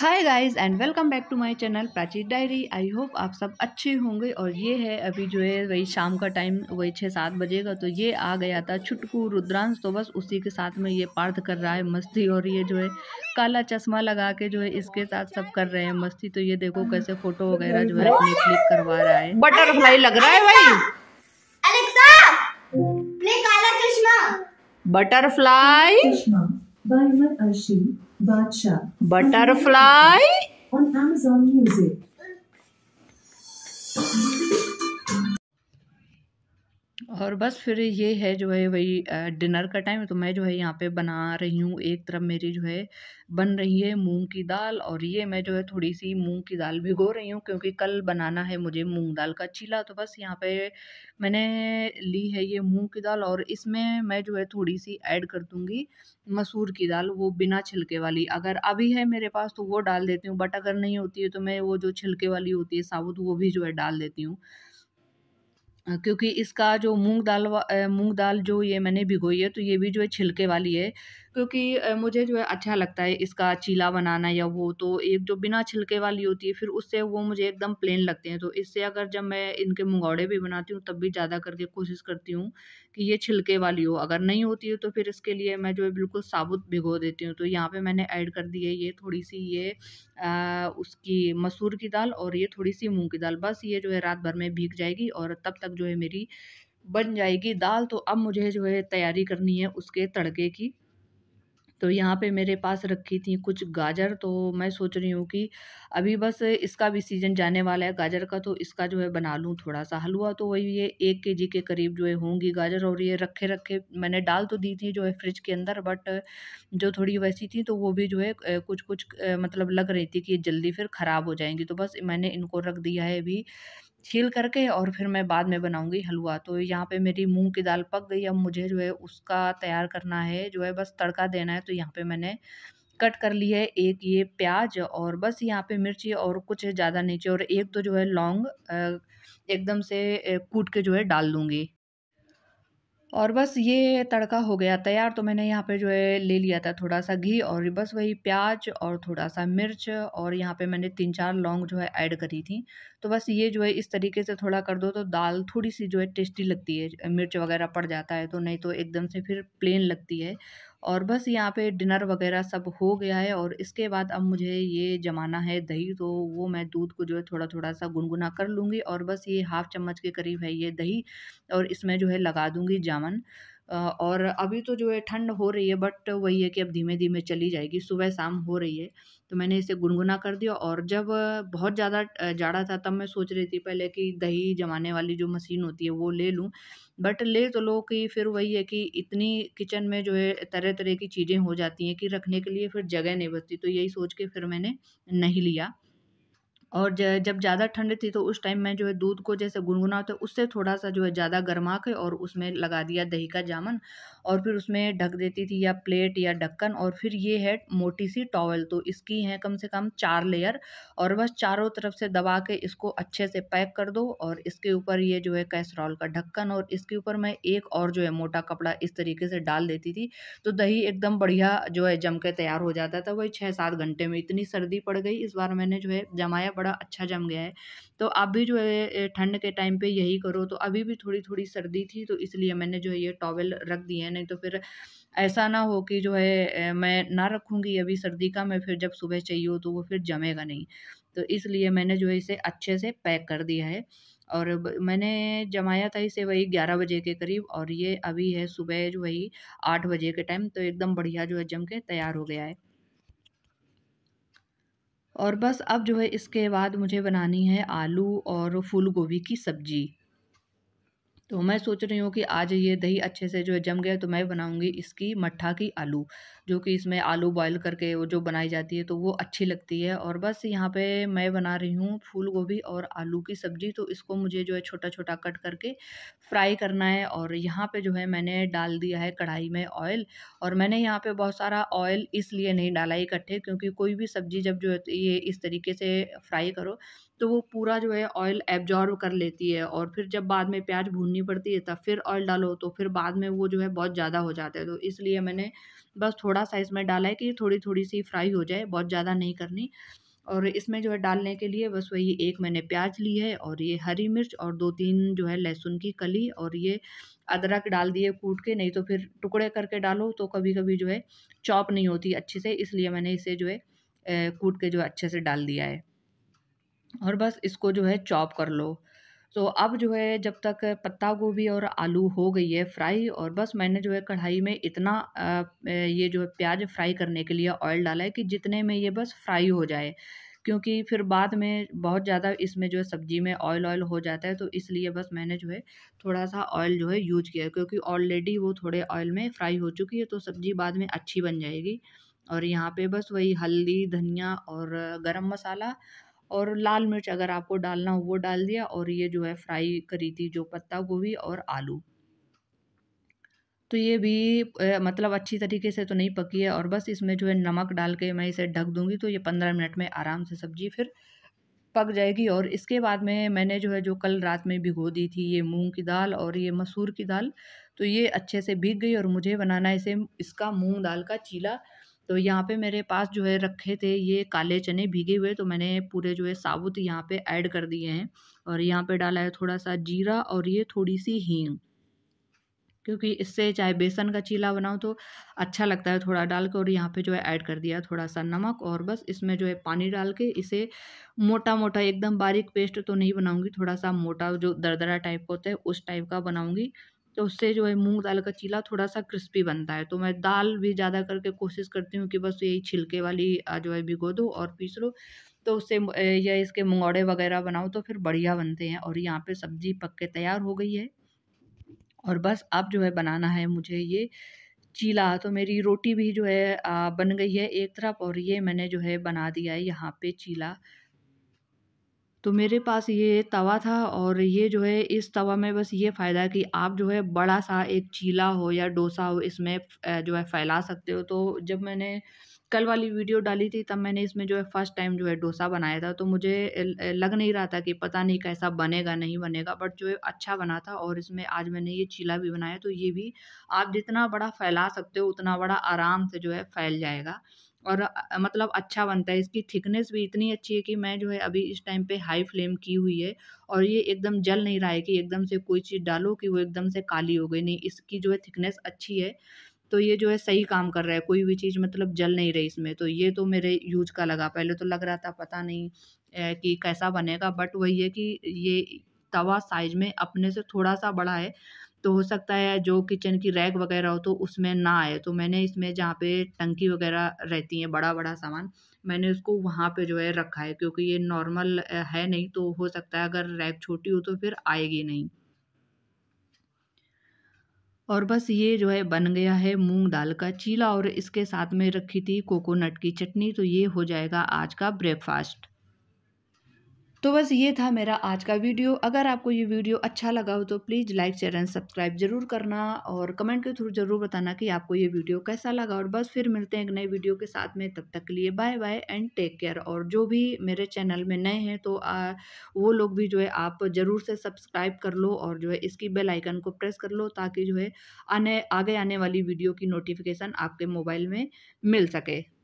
Hi guys and welcome back to my channel Prachi diary I hope आप सब अच्छे होंगे और ये है अभी जो है वही शाम का टाइम वही छः सात बजे का तो ये आ गया था छुटकू रुद्रांश तो बस उसी के साथ में ये पार्थ कर रहा है मस्ती और ये जो है काला चश्मा लगा के जो है इसके साथ सब कर रहे हैं मस्ती तो ये देखो कैसे फोटो वगैरह जो है अपने क्लिक करवा रहा है बटरफ्लाई लग रहा है भाई butterfly Bacha. Butterfly. On Amazon Music. और बस फिर ये है जो है वही डिनर का टाइम तो मैं जो है यहाँ पे बना रही हूँ एक तरफ मेरी जो है बन रही है मूंग की दाल और ये मैं जो है थोड़ी सी मूंग की दाल भिगो रही हूँ क्योंकि कल बनाना है मुझे मूंग दाल का चीला तो बस यहाँ पे मैंने ली है ये मूंग की दाल और इसमें मैं जो है थोड़ी सी ऐड कर दूँगी मसूर की दाल वो बिना छिलके वाली अगर अभी है मेरे पास तो वो डाल देती हूँ बट अगर नहीं होती है तो मैं वो जो छिलके वाली होती है साबुत वो भी जो है डाल देती हूँ क्योंकि इसका जो मूंग दाल मूंग दाल जो ये मैंने भिगोई है तो ये भी जो है छिलके वाली है क्योंकि मुझे जो है अच्छा लगता है इसका चीला बनाना या वो तो एक जो बिना छिलके वाली होती है फिर उससे वो मुझे एकदम प्लेन लगते हैं तो इससे अगर जब मैं इनके मुंगौड़े भी बनाती हूँ तब भी ज़्यादा करके कोशिश करती हूँ कि ये छिलके वाली हो अगर नहीं होती है तो फिर इसके लिए मैं जो है बिल्कुल साबुत भिगो देती हूँ तो यहाँ पर मैंने ऐड कर दी है ये थोड़ी सी ये उसकी मसूर की दाल और ये थोड़ी सी मूँग की दाल बस ये जो है रात भर में भीग जाएगी और तब तक जो है मेरी बन जाएगी दाल तो अब मुझे जो है तैयारी करनी है उसके तड़के की तो यहाँ पे मेरे पास रखी थी कुछ गाजर तो मैं सोच रही हूँ कि अभी बस इसका भी सीज़न जाने वाला है गाजर का तो इसका जो है बना लूँ थोड़ा सा हलवा तो वही ये एक के जी के करीब जो है होंगी गाजर और ये रखे रखे मैंने डाल तो दी थी जो है फ्रिज के अंदर बट जो थोड़ी वैसी थी तो वो भी जो है कुछ कुछ मतलब लग रही थी कि जल्दी फिर ख़राब हो जाएंगी तो बस मैंने इनको रख दिया है अभी छील करके और फिर मैं बाद में बनाऊंगी हलवा तो यहाँ पे मेरी मूंग की दाल पक गई अब मुझे जो है उसका तैयार करना है जो है बस तड़का देना है तो यहाँ पे मैंने कट कर ली है एक ये प्याज और बस यहाँ पे मिर्ची और कुछ ज़्यादा नीचे और एक तो जो है लौंग एकदम से कूट के जो है डाल दूँगी और बस ये तड़का हो गया तैयार तो मैंने यहाँ पे जो है ले लिया था थोड़ा सा घी और बस वही प्याज और थोड़ा सा मिर्च और यहाँ पे मैंने तीन चार लौंग जो है ऐड करी थी तो बस ये जो है इस तरीके से थोड़ा कर दो तो दाल थोड़ी सी जो है टेस्टी लगती है मिर्च वगैरह पड़ जाता है तो नहीं तो एकदम से फिर प्लेन लगती है और बस यहाँ पे डिनर वगैरह सब हो गया है और इसके बाद अब मुझे ये जमाना है दही तो वो मैं दूध को जो है थोड़ा थोड़ा सा गुनगुना कर लूँगी और बस ये हाफ़ चम्मच के करीब है ये दही और इसमें जो है लगा दूँगी जामन और अभी तो जो है ठंड हो रही है बट वही है कि अब धीमे धीमे चली जाएगी सुबह शाम हो रही है तो मैंने इसे गुनगुना कर दिया और जब बहुत ज़्यादा जाड़ा था तब मैं सोच रही थी पहले कि दही जमाने वाली जो मशीन होती है वो ले लूँ बट ले तो लो कि फिर वही है कि इतनी किचन में जो है तरह तरह की चीज़ें हो जाती हैं कि रखने के लिए फिर जगह नहीं बचती तो यही सोच के फिर मैंने नहीं लिया और जब ज़्यादा ठंड थी तो उस टाइम मैं जो है दूध को जैसे गुनगुना होता तो है उससे थोड़ा सा जो है ज़्यादा गर्मा के और उसमें लगा दिया दही का जामन और फिर उसमें ढक देती थी या प्लेट या ढक्कन और फिर ये है मोटी सी टॉवल तो इसकी है कम से कम चार लेयर और बस चारों तरफ से दबा के इसको अच्छे से पैक कर दो और इसके ऊपर ये जो है कैसरॉल का ढक्कन और इसके ऊपर मैं एक और जो है मोटा कपड़ा इस तरीके से डाल देती थी तो दही एकदम बढ़िया जो है जम के तैयार हो जाता था वही छः सात घंटे में इतनी सर्दी पड़ गई इस बार मैंने जो है जमाया बड़ा अच्छा जम गया है तो आप भी जो है ठंड के टाइम पे यही करो तो अभी भी थोड़ी थोड़ी सर्दी थी तो इसलिए मैंने जो है ये टॉवल रख दिए हैं नहीं तो फिर ऐसा ना हो कि जो है मैं ना रखूँगी अभी सर्दी का मैं फिर जब सुबह चाहिए हो तो वो फिर जमेगा नहीं तो इसलिए मैंने जो है इसे अच्छे से पैक कर दिया है और मैंने जमाया था इसे वही ग्यारह बजे के करीब और ये अभी है सुबह जो वही आठ बजे के टाइम तो एकदम बढ़िया जो है जम के तैयार हो गया है और बस अब जो है इसके बाद मुझे बनानी है आलू और फूल गोभी की सब्ज़ी तो मैं सोच रही हूँ कि आज ये दही अच्छे से जो है जम गया तो मैं बनाऊँगी इसकी मट्ठा की आलू जो कि इसमें आलू बॉईल करके वो जो बनाई जाती है तो वो अच्छी लगती है और बस यहाँ पे मैं बना रही हूँ फूल गोभी और आलू की सब्ज़ी तो इसको मुझे जो है छोटा छोटा कट करके फ्राई करना है और यहाँ पर जो है मैंने डाल दिया है कढ़ाई में ऑयल और मैंने यहाँ पर बहुत सारा ऑयल इसलिए नहीं डाला इकट्ठे क्योंकि कोई भी सब्ज़ी जब जो है ये इस तरीके से फ्राई करो तो वो पूरा जो है ऑयल एब्जॉर्व कर लेती है और फिर जब बाद में प्याज भूननी पड़ती है तब फिर ऑयल डालो तो फिर बाद में वो जो है बहुत ज़्यादा हो जाता है तो इसलिए मैंने बस थोड़ा सा इसमें डाला है कि थोड़ी थोड़ी सी फ्राई हो जाए बहुत ज़्यादा नहीं करनी और इसमें जो है डालने के लिए बस वही एक मैंने प्याज ली है और ये हरी मिर्च और दो तीन जो है लहसुन की कली और ये अदरक डाल दिए कूट के नहीं तो फिर टुकड़े करके डालो तो कभी कभी जो है चॉप नहीं होती अच्छे से इसलिए मैंने इसे जो है कूट के जो है अच्छे से डाल दिया है और बस इसको जो है चॉप कर लो तो अब जो है जब तक पत्ता गोभी और आलू हो गई है फ्राई और बस मैंने जो है कढ़ाई में इतना ये जो है प्याज फ्राई करने के लिए ऑयल डाला है कि जितने में ये बस फ्राई हो जाए क्योंकि फिर बाद में बहुत ज़्यादा इसमें जो है सब्जी में ऑयल ऑयल हो जाता है तो इसलिए बस मैंने जो है थोड़ा सा ऑयल जो है यूज किया क्योंकि ऑलरेडी वो थोड़े ऑयल में फ्राई हो चुकी है तो सब्जी बाद में अच्छी बन जाएगी और यहाँ पे बस वही हल्दी धनिया और गरम मसाला और लाल मिर्च अगर आपको डालना हो वो डाल दिया और ये जो है फ्राई करी थी जो पत्ता गोभी और आलू तो ये भी ए, मतलब अच्छी तरीके से तो नहीं पकी है और बस इसमें जो है नमक डाल के मैं इसे ढक दूंगी तो ये पंद्रह मिनट में आराम से सब्जी फिर पक जाएगी और इसके बाद में मैंने जो है जो कल रात में भिगो दी थी ये मूंग की दाल और ये मसूर की दाल तो ये अच्छे से भीग गई और मुझे बनाना है इसे इसका मूंग दाल का चीला तो यहाँ पे मेरे पास जो है रखे थे ये काले चने भीगे हुए तो मैंने पूरे जो है साबुत यहाँ पे ऐड कर दिए हैं और यहाँ पे डाला है थोड़ा सा जीरा और ये थोड़ी सी हींग क्योंकि इससे चाहे बेसन का चीला बनाओ तो अच्छा लगता है थोड़ा डाल के और यहाँ पे जो है ऐड कर दिया थोड़ा सा नमक और बस इसमें जो है पानी डाल के इसे मोटा मोटा एकदम बारीक पेस्ट तो नहीं बनाऊंगी थोड़ा सा मोटा जो दरदरा टाइप का होता है उस टाइप का बनाऊंगी तो उससे जो है मूंग दाल का चीला थोड़ा सा क्रिस्पी बनता है तो मैं दाल भी ज़्यादा करके कोशिश करती हूँ कि बस यही छिलके वाली जो है भिगो दो और पीस लो तो उससे या इसके मंगौड़े वगैरह बनाओ तो फिर बढ़िया बनते हैं और यहाँ पर सब्जी पक के तैयार हो गई है और बस अब जो है बनाना है मुझे ये चीला तो मेरी रोटी भी जो है बन गई है एक तरफ और ये मैंने जो है बना दिया है यहाँ पे चीला तो मेरे पास ये तवा था और ये जो है इस तवा में बस ये फ़ायदा है कि आप जो है बड़ा सा एक चीला हो या डोसा हो इसमें जो है फैला सकते हो तो जब मैंने कल वाली वीडियो डाली थी तब मैंने इसमें जो है फ़र्स्ट टाइम जो है डोसा बनाया था तो मुझे लग नहीं रहा था कि पता नहीं कैसा बनेगा नहीं बनेगा बट जो है अच्छा बना था और इसमें आज मैंने ये चीला भी बनाया तो ये भी आप जितना बड़ा फैला सकते हो उतना बड़ा आराम से जो है फैल जाएगा और मतलब अच्छा बनता है इसकी थिकनेस भी इतनी अच्छी है कि मैं जो है अभी इस टाइम पे हाई फ्लेम की हुई है और ये एकदम जल नहीं रहा है कि एकदम से कोई चीज़ डालो कि वो एकदम से काली हो गई नहीं इसकी जो है थिकनेस अच्छी है तो ये जो है सही काम कर रहा है कोई भी चीज़ मतलब जल नहीं रही इसमें तो ये तो मेरे यूज का लगा पहले तो लग रहा था पता नहीं कि कैसा बनेगा बट वही है कि ये तवा साइज में अपने से थोड़ा सा बड़ा है तो हो सकता है जो किचन की रैक वगैरह हो तो उसमें ना आए तो मैंने इसमें जहाँ पे टंकी वगैरह रहती है बड़ा बड़ा सामान मैंने उसको वहाँ पे जो है रखा है क्योंकि ये नॉर्मल है नहीं तो हो सकता है अगर रैक छोटी हो तो फिर आएगी नहीं और बस ये जो है बन गया है मूंग दाल का चीला और इसके साथ में रखी थी कोकोनट की चटनी तो ये हो जाएगा आज का ब्रेकफास्ट तो बस ये था मेरा आज का वीडियो अगर आपको ये वीडियो अच्छा लगा हो तो please like share and subscribe जरूर करना और कमेंट के थ्रू ज़रूर बताना कि आपको ये वीडियो कैसा लगा और बस फिर मिलते हैं एक नए वीडियो के साथ में तब तक के लिए bye bye and take care और जो भी मेरे चैनल में नए हैं तो आ, वो लोग भी जो है आप ज़रूर से सब्सक्राइब कर लो और जो है इसकी बेल आइकन को प्रेस कर लो ताकि जो है आने आगे आने वाली वीडियो की नोटिफिकेशन आपके मोबाइल में मिल सके